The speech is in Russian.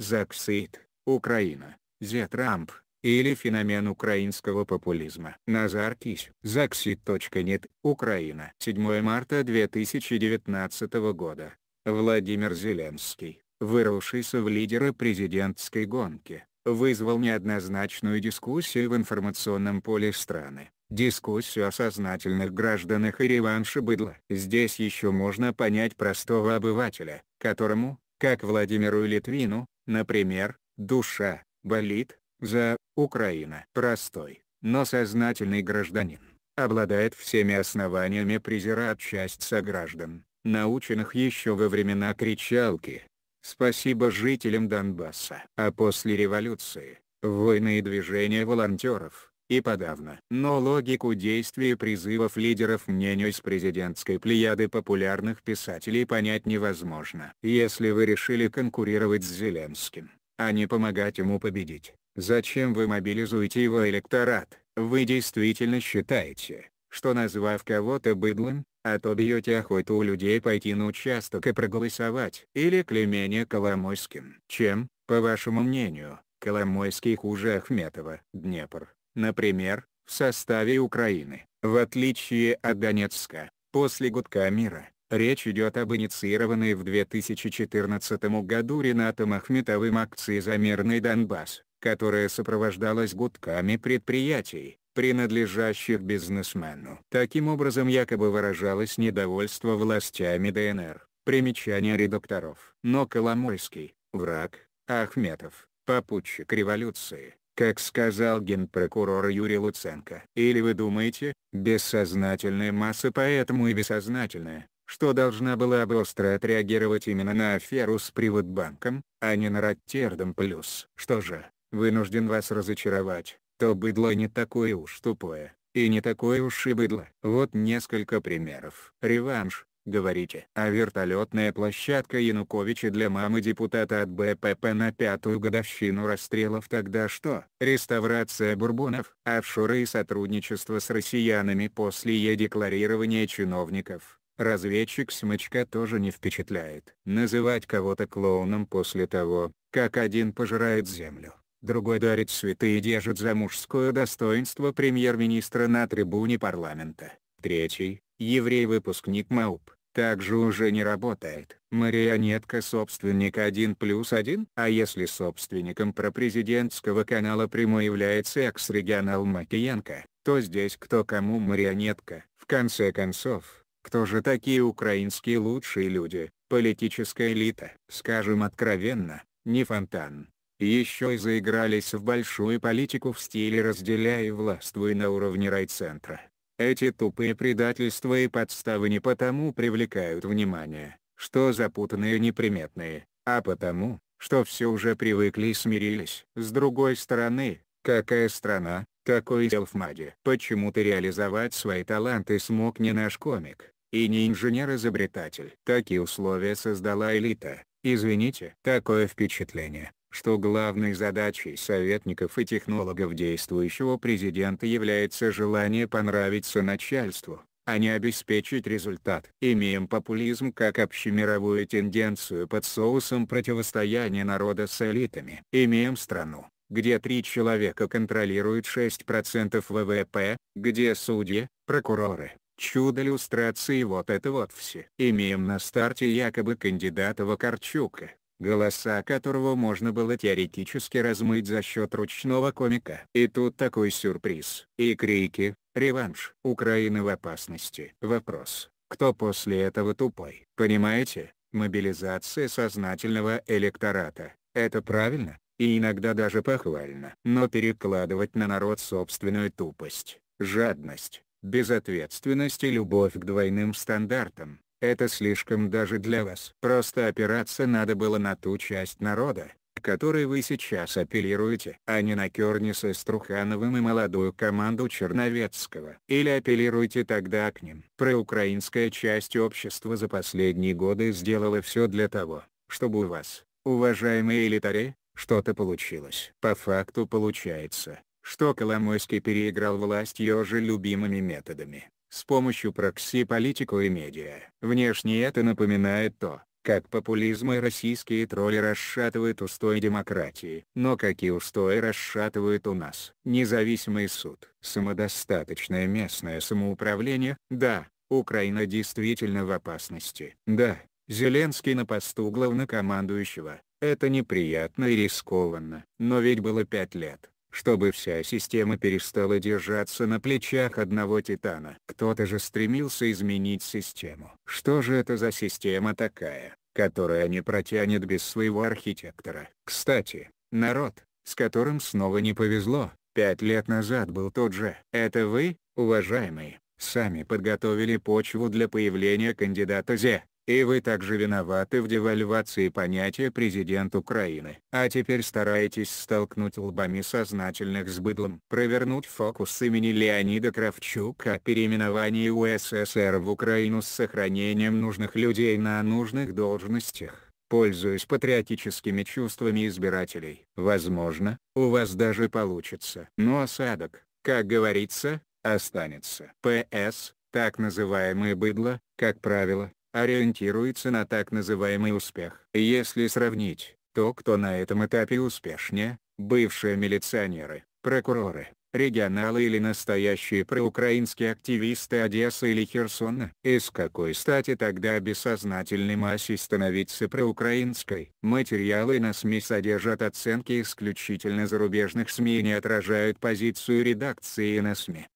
Заксит, Украина, Зе Трамп, или феномен украинского популизма. Назар Кись. Заксит.нет, Украина. 7 марта 2019 года. Владимир Зеленский, вырвавшийся в лидеры президентской гонки, вызвал неоднозначную дискуссию в информационном поле страны. Дискуссию о сознательных гражданах и реванше быдла. Здесь еще можно понять простого обывателя, которому, как Владимиру Литвину, Например, душа болит за Украина. Простой, но сознательный гражданин обладает всеми основаниями презирать часть сограждан, наученных еще во времена кричалки. Спасибо жителям Донбасса. А после революции, войны и движения волонтеров – и подавно. Но логику действий и призывов лидеров мнению из президентской плеяды популярных писателей понять невозможно. Если вы решили конкурировать с Зеленским, а не помогать ему победить, зачем вы мобилизуете его электорат? Вы действительно считаете, что назвав кого-то быдлом, а то бьете охоту у людей пойти на участок и проголосовать. Или Клемения Коломойским. Чем, по вашему мнению, Коломойский хуже Ахметова? Днепр например, в составе Украины. В отличие от Донецка, после гудка мира, речь идет об инициированной в 2014 году Ренатом Ахметовым акции «За мирный Донбасс», которая сопровождалась гудками предприятий, принадлежащих бизнесмену. Таким образом якобы выражалось недовольство властями ДНР. Примечание редакторов. Но Коломойский, враг, Ахметов, попутчик революции, как сказал генпрокурор Юрий Луценко. Или вы думаете, бессознательная масса поэтому и бессознательная, что должна была бы остро отреагировать именно на аферу с приводбанком, а не на Роттердам Плюс. Что же, вынужден вас разочаровать, то быдло не такое уж тупое, и не такое уж и быдло. Вот несколько примеров. Реванш говорите. А вертолетная площадка Януковича для мамы депутата от БПП на пятую годовщину расстрелов тогда что? Реставрация бурбонов, офшоры и сотрудничество с россиянами после е-декларирования чиновников. Разведчик Смычка тоже не впечатляет. Называть кого-то клоуном после того, как один пожирает землю, другой дарит цветы и держит за мужское достоинство премьер-министра на трибуне парламента. Третий – еврей-выпускник МАУП, также уже не работает. Марионетка собственник 1 плюс 1. А если собственником пропрезидентского канала прямой является экс-регионал Макиенко, то здесь кто кому марионетка. В конце концов, кто же такие украинские лучшие люди, политическая элита? Скажем откровенно, не фонтан. Еще и заигрались в большую политику в стиле «разделяй и властвуй» на уровне райцентра. Эти тупые предательства и подставы не потому привлекают внимание, что запутанные и неприметные, а потому, что все уже привыкли и смирились. С другой стороны, какая страна, какой селфмади. почему ты реализовать свои таланты смог не наш комик, и не инженер-изобретатель. Такие условия создала элита, извините. Такое впечатление, что главной задачей советников и технологов действующего президента является желание понравиться начальству, а не обеспечить результат. Имеем популизм как общемировую тенденцию под соусом противостояния народа с элитами. Имеем страну, где три человека контролируют 6% ВВП, где судьи, прокуроры, чудо люстрации вот это вот все. Имеем на старте якобы кандидата Вакарчука, голоса которого можно было теоретически размыть за счет ручного комика. И тут такой сюрприз. И крики, реванш. Украина в опасности. Вопрос, кто после этого тупой? Понимаете, мобилизация сознательного электората, это правильно, и иногда даже похвально. Но перекладывать на народ собственную тупость, жадность, безответственность и любовь к двойным стандартам, это слишком даже для вас. Просто опираться надо было на ту часть народа, к которой вы сейчас апеллируете, а не на Керниса с Трухановым и молодую команду Черновецкого. Или апеллируйте тогда к ним. Проукраинская часть общества за последние годы сделала все для того, чтобы у вас, уважаемые элитари, что-то получилось. По факту получается, что Коломойский переиграл власть ее же любимыми методами с помощью прокси политику и медиа. Внешне это напоминает то, как популизм и российские тролли расшатывают устои демократии. Но какие устои расшатывают у нас? Независимый суд, самодостаточное местное самоуправление, да, Украина действительно в опасности. Да, Зеленский на посту главнокомандующего, это неприятно и рискованно. Но ведь было пять лет, чтобы вся система перестала держаться на плечах одного титана. Кто-то же стремился изменить систему. Что же это за система такая, которая не протянет без своего архитектора? Кстати, народ, с которым снова не повезло, пять лет назад был тот же. Это вы, уважаемые, сами подготовили почву для появления кандидата Зе. И вы также виноваты в девальвации понятия президент Украины. А теперь стараетесь столкнуть лбами сознательных с быдлом. Провернуть фокус имени Леонида Кравчука о переименовании УССР в Украину с сохранением нужных людей на нужных должностях пользуясь патриотическими чувствами избирателей. Возможно, у вас даже получится. Но осадок, как говорится, останется. П.С. Так называемые быдло, как правило, ориентируется на так называемый успех. Если сравнить, то кто на этом этапе успешнее, бывшие милиционеры, прокуроры, регионалы или настоящие проукраинские активисты Одессы или Херсона. И с какой стати тогда бессознательной массе становиться проукраинской? Материалы на СМИ содержат оценки исключительно зарубежных СМИ и не отражают позицию редакции на СМИ.